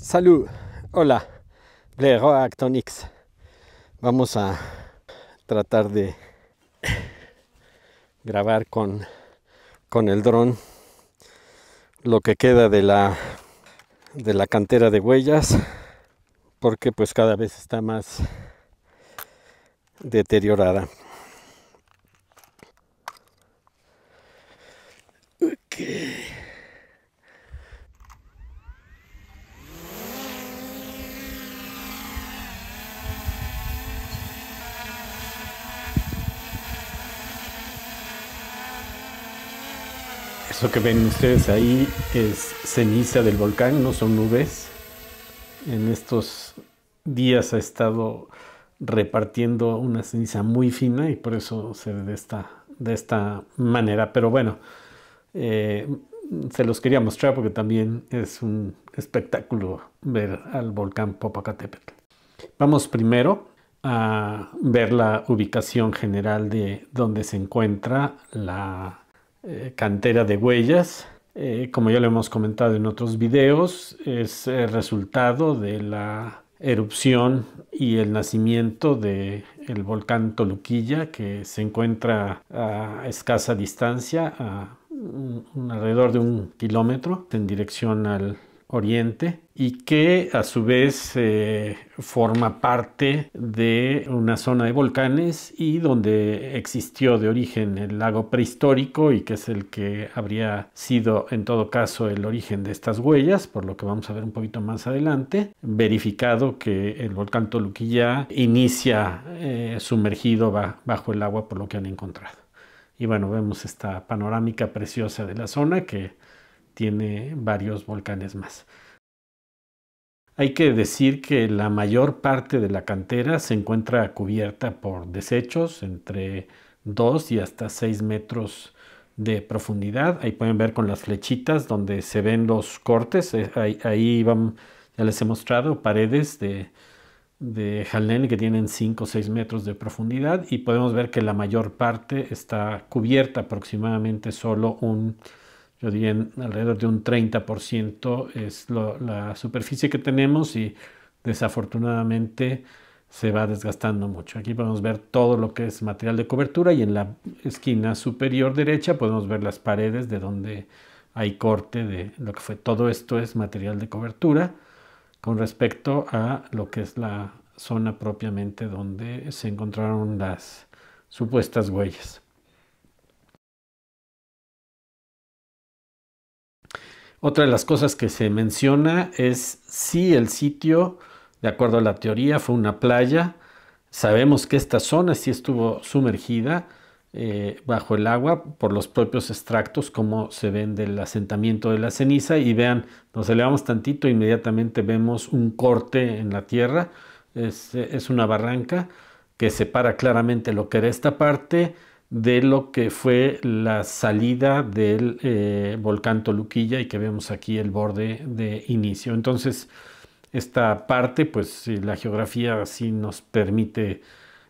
Salud, hola, de Actonics! Vamos a tratar de grabar con, con el dron lo que queda de la, de la cantera de huellas, porque pues cada vez está más deteriorada. Okay. que ven ustedes ahí es ceniza del volcán, no son nubes. En estos días ha estado repartiendo una ceniza muy fina y por eso se ve de esta, manera. Pero bueno, eh, se los quería mostrar porque también es un espectáculo ver al volcán Popocatépetl. Vamos primero a ver la ubicación general de donde se encuentra la eh, cantera de huellas. Eh, como ya lo hemos comentado en otros videos, es el eh, resultado de la erupción y el nacimiento del volcán Toluquilla, que se encuentra a escasa distancia, a alrededor de un kilómetro en dirección al oriente y que a su vez eh, forma parte de una zona de volcanes y donde existió de origen el lago prehistórico y que es el que habría sido en todo caso el origen de estas huellas, por lo que vamos a ver un poquito más adelante, verificado que el volcán Toluquilla inicia eh, sumergido bajo el agua por lo que han encontrado. Y bueno, vemos esta panorámica preciosa de la zona que tiene varios volcanes más. Hay que decir que la mayor parte de la cantera se encuentra cubierta por desechos entre 2 y hasta 6 metros de profundidad. Ahí pueden ver con las flechitas donde se ven los cortes. Eh, ahí, van, ya les he mostrado paredes de, de jalén que tienen 5 o 6 metros de profundidad y podemos ver que la mayor parte está cubierta aproximadamente solo un yo diría alrededor de un 30% es la superficie que tenemos y desafortunadamente se va desgastando mucho. Aquí podemos ver todo lo que es material de cobertura y en la esquina superior derecha podemos ver las paredes de donde hay corte de lo que fue. Todo esto es material de cobertura con respecto a lo que es la zona propiamente donde se encontraron las supuestas huellas. Otra de las cosas que se menciona es si el sitio, de acuerdo a la teoría, fue una playa. Sabemos que esta zona sí estuvo sumergida eh, bajo el agua por los propios extractos, como se ven del asentamiento de la ceniza. Y vean, nos elevamos tantito, inmediatamente vemos un corte en la tierra. es una barranca que separa claramente lo que era esta parte de lo que fue la salida del eh, volcán Toluquilla y que vemos aquí el borde de inicio. Entonces, esta parte, pues la geografía sí nos permite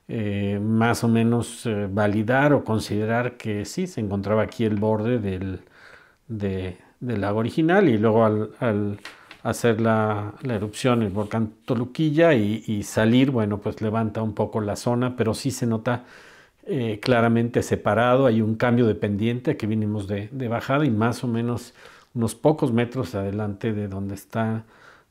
eh, más o menos eh, validar o considerar que sí, se encontraba aquí el borde del, del lago original y luego al, hacer la, erupción el volcán Toluquilla y, y salir, bueno, pues levanta un poco la zona, pero sí se nota eh, claramente separado, hay un cambio de pendiente que vinimos de, bajada y más o menos unos pocos metros adelante de donde está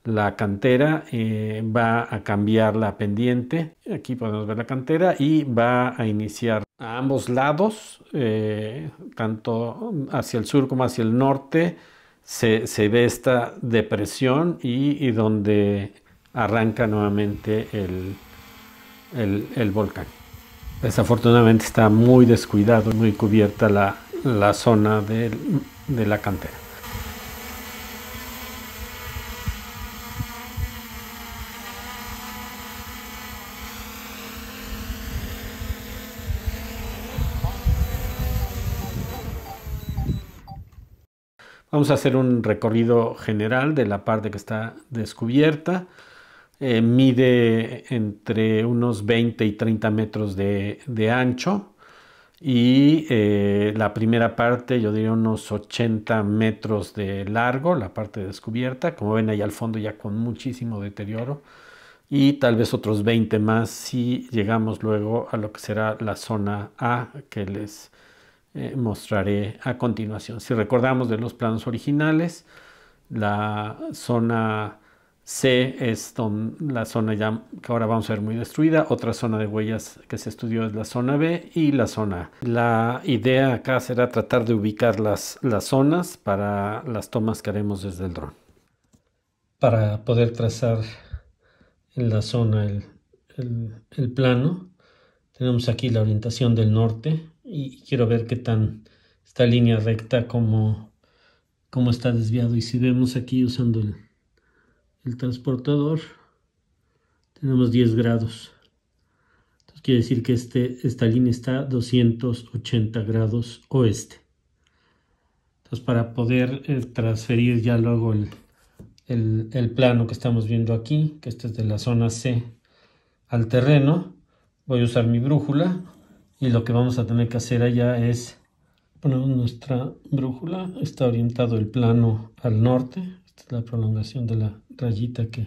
la cantera eh, va a cambiar la pendiente, aquí podemos ver la cantera y va a iniciar a ambos lados, eh, tanto hacia el sur como hacia el norte, se, ve esta depresión y, donde arranca nuevamente el volcán. Desafortunadamente está muy descuidado, muy cubierta la, zona de la cantera. Vamos a hacer un recorrido general de la parte que está descubierta. Eh, mide entre unos 20 y 30 metros de, ancho y eh, la primera parte yo diría unos 80 metros de largo, la parte descubierta, como ven ahí al fondo ya con muchísimo deterioro y tal vez otros 20 más si llegamos luego a lo que será la zona A que les eh, mostraré a continuación. Si recordamos de los planos originales, la zona C es la zona ya que ahora vamos a ver muy destruida. Otra zona de huellas que se estudió es la zona B y la zona A. La idea acá será tratar de ubicar las, las zonas para las tomas que haremos desde el dron. Para poder trazar en la zona el, el, plano, tenemos aquí la orientación del norte y quiero ver qué tan esta línea recta como, como está desviado. Y si vemos aquí usando el el transportador tenemos 10 grados. quiere decir que este, esta línea está 280 grados oeste. Entonces para poder eh, transferir ya luego el, plano que estamos viendo aquí, que este es de la zona C al terreno, voy a usar mi brújula y lo que vamos a tener que hacer allá es poner nuestra brújula, está orientado el plano al norte, esta es la prolongación de la rayita que,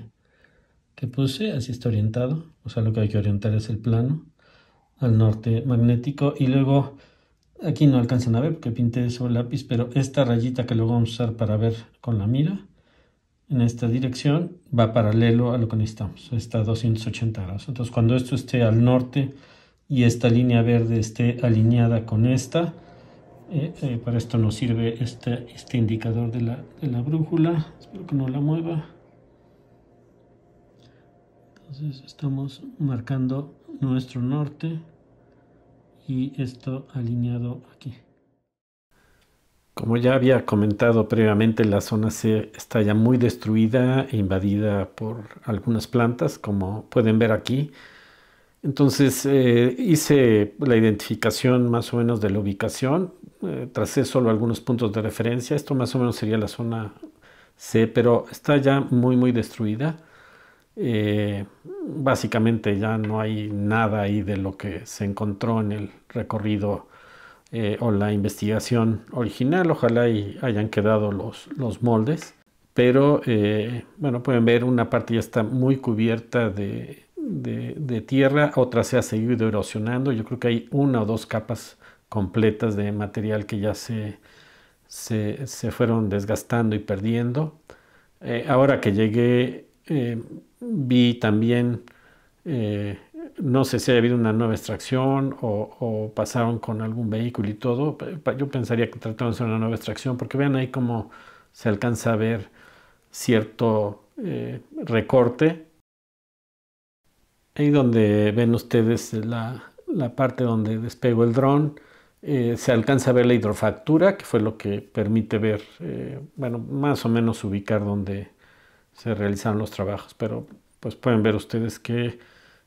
puse, así está orientado. O sea, lo que hay que orientar es el plano al norte magnético. Y luego, aquí no alcanzan a ver porque pinté sobre lápiz, pero esta rayita que luego vamos a usar para ver con la mira, en esta dirección, va paralelo a lo que necesitamos. Está a 280 grados. Entonces, cuando esto esté al norte y esta línea verde esté alineada con esta, eh, eh, para esto nos sirve este, este indicador de la, de la, brújula espero que no la mueva entonces estamos marcando nuestro norte y esto alineado aquí como ya había comentado previamente la zona C está ya muy destruida e invadida por algunas plantas como pueden ver aquí entonces eh, hice la identificación más o menos de la ubicación, eh, Trasé solo algunos puntos de referencia, esto más o menos sería la zona C, pero está ya muy muy destruida. Eh, básicamente ya no hay nada ahí de lo que se encontró en el recorrido o la investigación original, ojalá hayan quedado los, los moldes, pero bueno, pueden ver una parte ya está muy cubierta de de, tierra, otra se ha seguido erosionando. Yo creo que hay una o dos capas completas de material que ya se, se, fueron desgastando y perdiendo. Eh, ahora que llegué, eh, vi también, eh, no sé si ha habido una nueva extracción o, pasaron con algún vehículo y todo. Yo pensaría que trataron de hacer una nueva extracción, porque vean ahí cómo se alcanza a ver cierto recorte Ahí donde ven ustedes la, parte donde despegó el dron, eh, se alcanza a ver la hidrofactura, que fue lo que permite ver, eh, bueno, más o menos ubicar donde se realizaron los trabajos, pero pues pueden ver ustedes que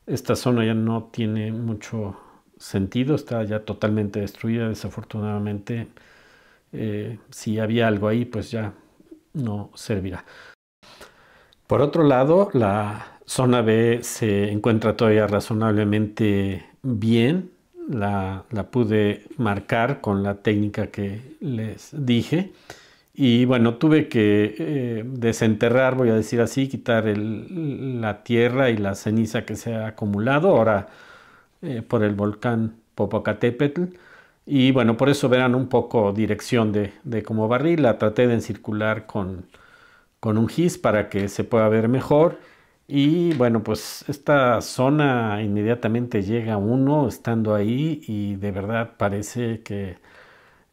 esta zona ya no tiene mucho sentido, está ya totalmente destruida, desafortunadamente, eh, si había algo ahí, pues ya no servirá. Por otro lado, la, zona B se encuentra todavía razonablemente bien. La, pude marcar con la técnica que les dije. Y bueno, tuve que eh, desenterrar, voy a decir así, quitar la tierra y la ceniza que se ha acumulado ahora eh, por el volcán Popocatépetl. Y bueno, por eso verán un poco dirección de, cómo barrí. La traté de encircular con, con un gis para que se pueda ver mejor y bueno, pues esta zona inmediatamente llega uno estando ahí y de verdad parece que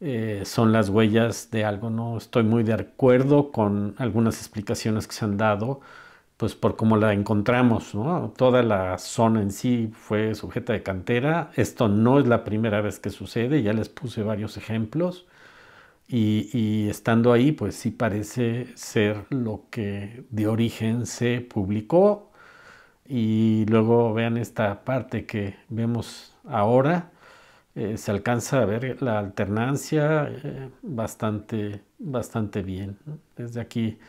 eh, son las huellas de algo. No estoy muy de acuerdo con algunas explicaciones que se han dado, pues por cómo la encontramos. Toda la zona en sí fue sujeta de cantera. Esto no es la primera vez que sucede, ya les puse varios ejemplos. Y, estando ahí, pues sí parece ser lo que de origen se publicó. Y luego vean esta parte que vemos ahora. Eh, se alcanza a ver la alternancia eh, bastante, bastante bien. Desde aquí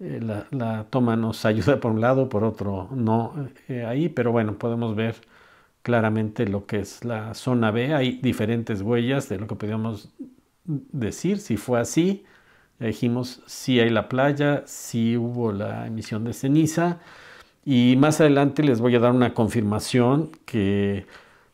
eh, la, la, toma nos ayuda por un lado, por otro no ahí, pero bueno, podemos ver claramente lo que es la zona B. Hay diferentes huellas de lo que podríamos decir si fue así. dijimos si hay la playa, si hubo la emisión de ceniza. Y más adelante les voy a dar una confirmación que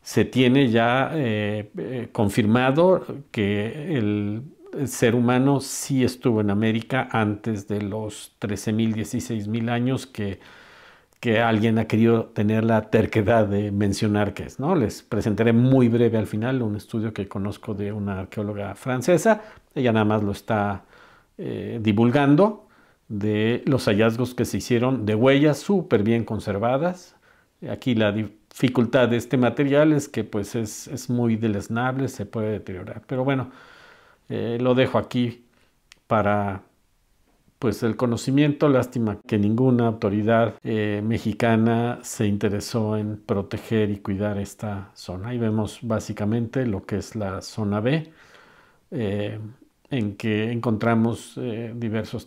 se tiene ya eh, eh, confirmado que el, ser humano sí estuvo en América antes de los 13.000, 16.000 años que que alguien ha querido tener la terquedad de mencionar que es. ¿no? Les presentaré muy breve al final un estudio que conozco de una arqueóloga francesa. Ella nada más lo está eh, divulgando de los hallazgos que se hicieron de huellas súper bien conservadas. Aquí la dificultad de este material es que pues es, es muy deleznable, se puede deteriorar. Pero bueno, eh, lo dejo aquí para pues el conocimiento, lástima que ninguna autoridad eh, mexicana se interesó en proteger y cuidar esta zona. Ahí vemos básicamente lo que es la zona B, eh, en que encontramos eh, diversos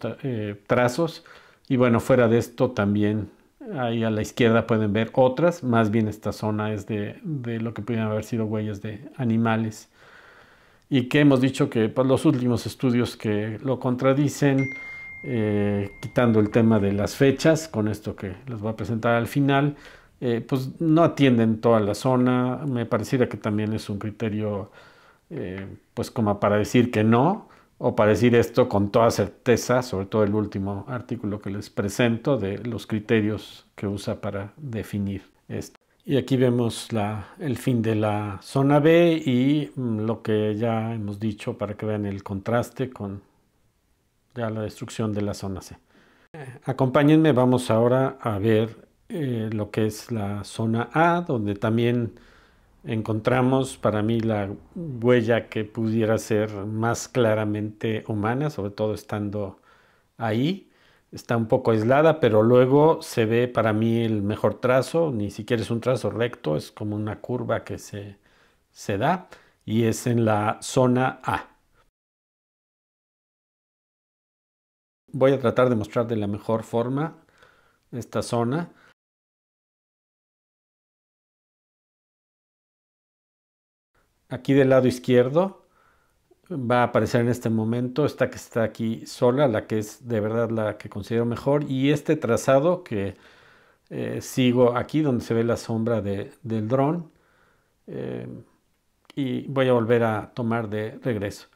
trazos. Y bueno, fuera de esto también ahí a la izquierda pueden ver otras, más bien esta zona es de, lo que pudieran haber sido huellas de animales. Y que hemos dicho que pues, los últimos estudios que lo contradicen, eh, quitando el tema de las fechas, con esto que les voy a presentar al final, eh, pues no atienden toda la zona. Me pareciera que también es un criterio, eh, pues como para decir que no, o para decir esto con toda certeza, sobre todo el último artículo que les presento de los criterios que usa para definir esto. Y aquí vemos la, el fin de la zona B y mm, lo que ya hemos dicho para que vean el contraste con ya la destrucción de la zona C. Eh, acompáñenme, vamos ahora a ver eh, lo que es la zona A, donde también encontramos para mí la huella que pudiera ser más claramente humana, sobre todo estando ahí. Está un poco aislada, pero luego se ve para mí el mejor trazo, ni siquiera es un trazo recto, es como una curva que se, se da y es en la zona A. voy a tratar de mostrar de la mejor forma esta zona. Aquí del lado izquierdo va a aparecer en este momento esta que está aquí sola, la que es de verdad la que considero mejor, y este trazado que eh, sigo aquí donde se ve la sombra del dron. Eh, y voy a volver a tomar de regreso.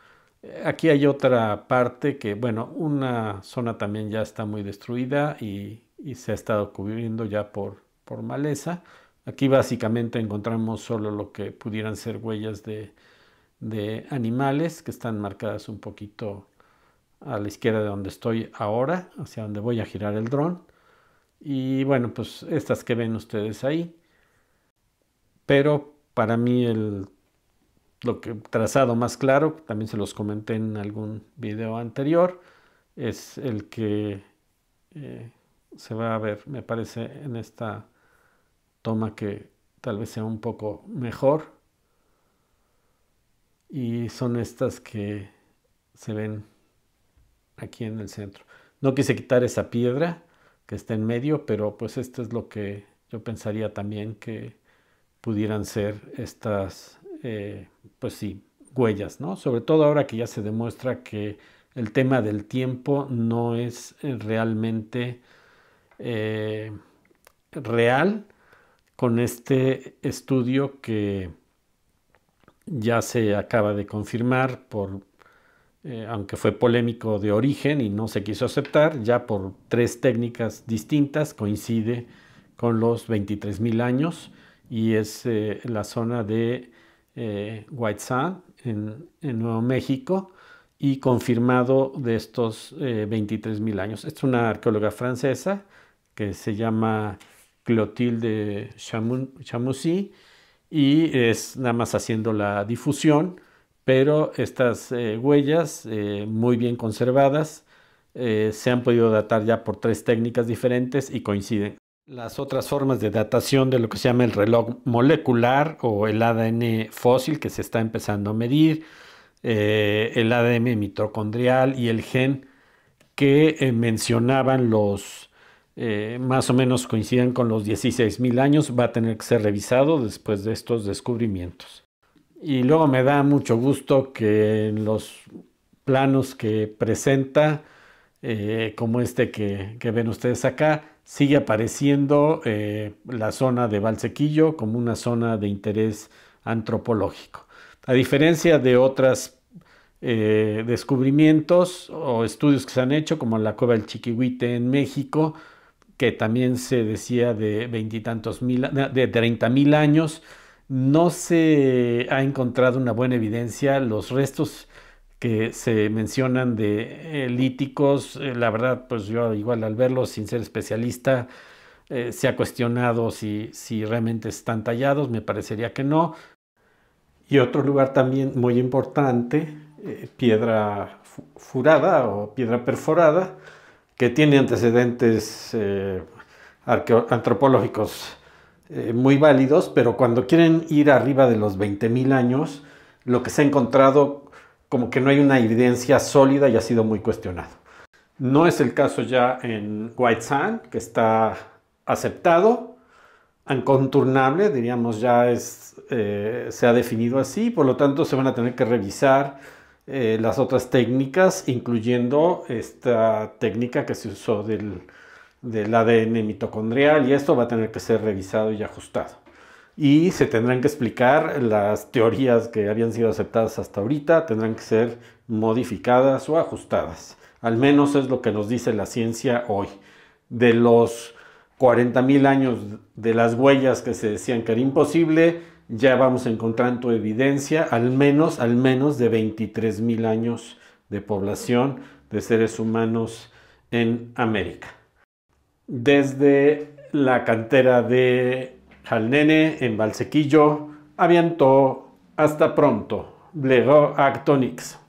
Aquí hay otra parte que, bueno, una zona también ya está muy destruida y, se ha estado cubriendo ya por, por maleza. Aquí básicamente encontramos solo lo que pudieran ser huellas de, de animales que están marcadas un poquito a la izquierda de donde estoy ahora, hacia donde voy a girar el dron. Y bueno, pues estas que ven ustedes ahí. Pero para mí el lo que, trazado más claro, también se los comenté en algún video anterior, es el que eh, se va a ver, me parece, en esta toma que tal vez sea un poco mejor. Y son estas que se ven aquí en el centro. No quise quitar esa piedra que está en medio, pero pues esto es lo que yo pensaría también que pudieran ser estas eh, pues sí, huellas, ¿no? Sobre todo ahora que ya se demuestra que el tema del tiempo no es eh, realmente eh, real con este estudio que ya se acaba de confirmar por, aunque fue polémico de origen y no se quiso aceptar, ya por tres técnicas distintas coincide con los 23.000 años y es la zona de eh, White Sand, en, Nuevo México, y confirmado de estos eh, 23.000 años. Es una arqueóloga francesa que se llama Clotilde Chamoussi y es nada más haciendo la difusión, pero estas eh, huellas, eh, muy bien conservadas, se han podido datar ya por tres técnicas diferentes y coinciden las otras formas de datación de lo que se llama el reloj molecular o el ADN fósil que se está empezando a medir, eh, el ADN mitocondrial y el gen que eh, mencionaban los eh, más o menos coinciden con los 16.000 años, va a tener que ser revisado después de estos descubrimientos. Y luego me da mucho gusto que en los planos que presenta, eh, como este que, ven ustedes acá. Sigue apareciendo eh, la zona de Valsequillo como una zona de interés antropológico. A diferencia de otros eh, descubrimientos o estudios que se han hecho, como la cueva del Chiquihuite en México, que también se decía de veintitantos de 30 mil años, no se ha encontrado una buena evidencia. Los restos que se mencionan de eh, líticos. Eh, la verdad, pues yo igual al verlos sin ser especialista, eh, se ha cuestionado si, si realmente están tallados, me parecería que no. Y otro lugar también muy importante, piedra furada o piedra perforada, que tiene antecedentes antropológicos muy válidos, pero cuando quieren ir arriba de los 20.000 años, lo que se ha encontrado como que no hay una evidencia sólida y ha sido muy cuestionado. No es el caso ya en White Sand, que está aceptado, inconturnable, diríamos ya es, eh, se ha definido así, por lo tanto se van a tener que revisar eh, las otras técnicas, incluyendo esta técnica que se usó del ADN mitocondrial y esto va a tener que ser revisado y ajustado y se tendrán que explicar las teorías que habían sido aceptadas hasta ahorita, tendrán que ser modificadas o ajustadas. Al menos es lo que nos dice la ciencia hoy. De los 40.000 años de las huellas que se decían que era imposible, ya vamos encontrando evidencia, al menos, al menos de 23.000 años de población de seres humanos en América. Desde la cantera de Jalnene nene en Valsequillo aviantó hasta pronto, blegó Actonix.